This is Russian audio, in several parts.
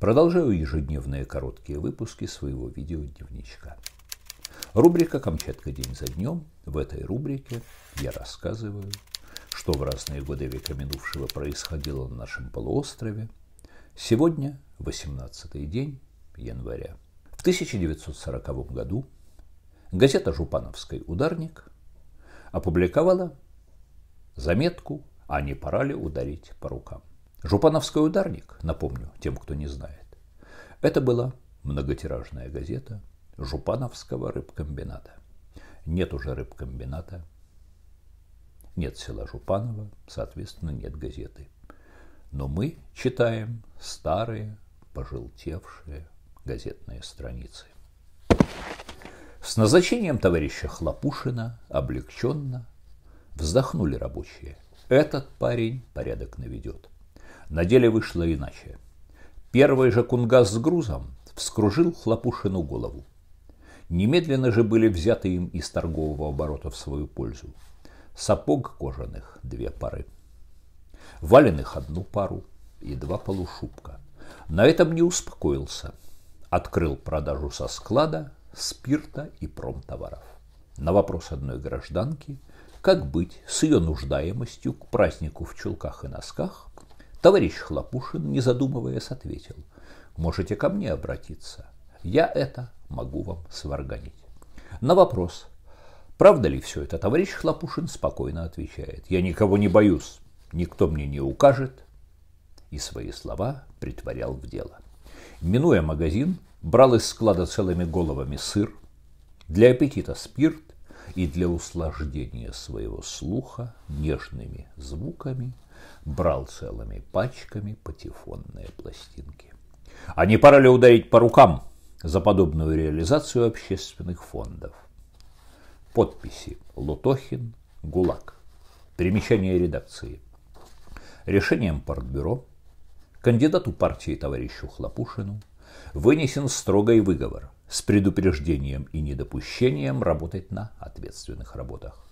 Продолжаю ежедневные короткие выпуски своего видеодневничка. Рубрика «Камчатка день за днем». В этой рубрике я рассказываю, что в разные годы века минувшего происходило на нашем полуострове. Сегодня 18-й день января. В 1940 году газета «Жупановский ударник» опубликовала заметку «А не пора ли ударить по рукам?». Жупановской ударник, напомню тем, кто не знает. Это была многотиражная газета Жупановского рыбкомбината. Нет уже рыбкомбината, нет села Жупанова, соответственно, нет газеты. Но мы читаем старые, пожелтевшие газетные страницы. С назначением товарища Хлопушина облегченно вздохнули рабочие. Этот парень порядок наведет. На деле вышло иначе. Первый же кунгас с грузом вскружил Хлопушину голову. Немедленно же были взяты им из торгового оборота в свою пользу. Сапог кожаных – две пары. Валеных – одну пару и два полушубка. На этом не успокоился. Открыл продажу со склада, спирта и промтоваров. На вопрос одной гражданки, как быть с ее нуждаемостью к празднику в чулках и носках, Товарищ Хлопушин, не задумываясь, ответил, «Можете ко мне обратиться. Я это могу вам сварганить». На вопрос, правда ли все это, товарищ Хлопушин спокойно отвечает, «Я никого не боюсь, никто мне не укажет». И свои слова притворял в дело. Минуя магазин, брал из склада целыми головами сыр, для аппетита спирт, и для услаждения своего слуха нежными звуками брал целыми пачками патефонные пластинки. А не пора ли ударить по рукам за подобную реализацию общественных фондов? Подписи Лутохин, ГУЛАГ. Примечание редакции. Решением Партбюро кандидату партии товарищу Хлопушину вынесен строгой выговор – с предупреждением и недопущением работать на ответственных работах.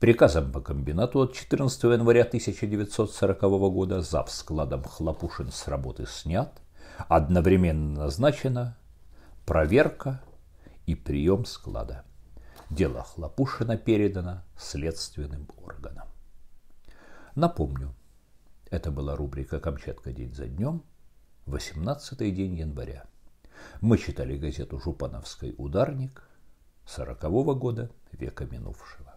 Приказом по комбинату от 14 января 1940 года зав. складом Хлопушин с работы снят, одновременно назначена проверка и прием склада. Дело Хлопушина передано следственным органам. Напомню, это была рубрика «Камчатка день за днем», 18 день января мы читали газету «Жупановской ударник» сорокового года века минувшего.